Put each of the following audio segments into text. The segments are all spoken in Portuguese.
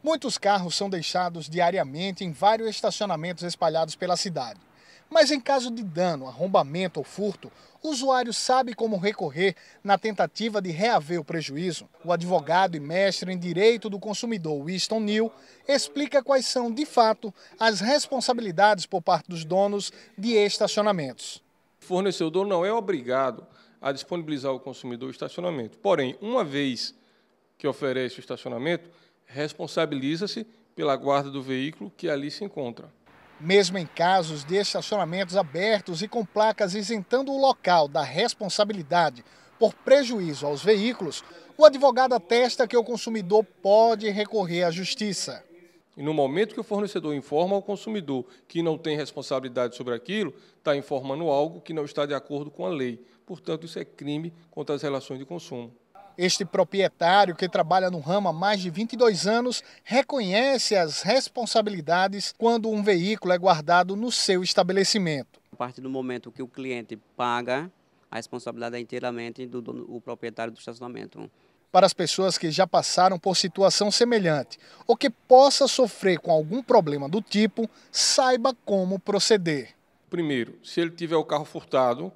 Muitos carros são deixados diariamente em vários estacionamentos espalhados pela cidade. Mas em caso de dano, arrombamento ou furto, o usuário sabe como recorrer na tentativa de reaver o prejuízo. O advogado e mestre em direito do consumidor Winston Neal explica quais são, de fato, as responsabilidades por parte dos donos de estacionamentos fornecedor não é obrigado a disponibilizar ao consumidor o estacionamento. Porém, uma vez que oferece o estacionamento, responsabiliza-se pela guarda do veículo que ali se encontra. Mesmo em casos de estacionamentos abertos e com placas isentando o local da responsabilidade por prejuízo aos veículos, o advogado atesta que o consumidor pode recorrer à justiça. E no momento que o fornecedor informa ao consumidor que não tem responsabilidade sobre aquilo, está informando algo que não está de acordo com a lei. Portanto, isso é crime contra as relações de consumo. Este proprietário, que trabalha no ramo há mais de 22 anos, reconhece as responsabilidades quando um veículo é guardado no seu estabelecimento. A partir do momento que o cliente paga, a responsabilidade é inteiramente do, proprietário do estacionamento para as pessoas que já passaram por situação semelhante ou que possa sofrer com algum problema do tipo, saiba como proceder. Primeiro, se ele tiver o carro furtado,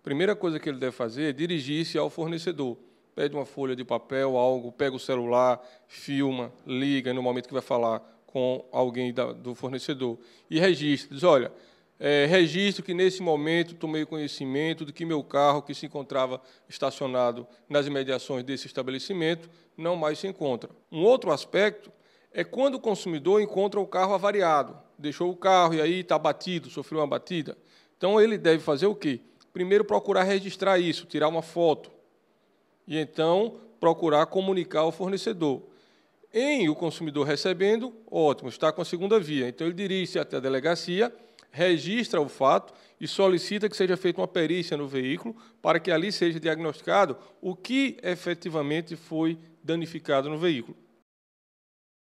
a primeira coisa que ele deve fazer é dirigir-se ao fornecedor. Pede uma folha de papel, algo, pega o celular, filma, liga no momento que vai falar com alguém da, do fornecedor e registra. Diz: olha, é, registro que, nesse momento, tomei conhecimento de que meu carro, que se encontrava estacionado nas imediações desse estabelecimento, não mais se encontra. Um outro aspecto é quando o consumidor encontra o carro avariado, deixou o carro e aí está batido, sofreu uma batida. Então, ele deve fazer o quê? Primeiro, procurar registrar isso, tirar uma foto. E então, procurar comunicar ao fornecedor. Em o consumidor recebendo, ótimo, está com a segunda via. Então, ele dirige-se até a delegacia registra o fato e solicita que seja feita uma perícia no veículo para que ali seja diagnosticado o que efetivamente foi danificado no veículo.